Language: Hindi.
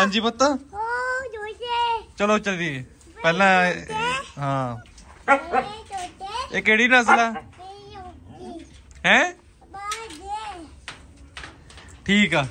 हाँ जी पुत चलो चलिए पहला हां एक केड़ी नस्ल है ठीक है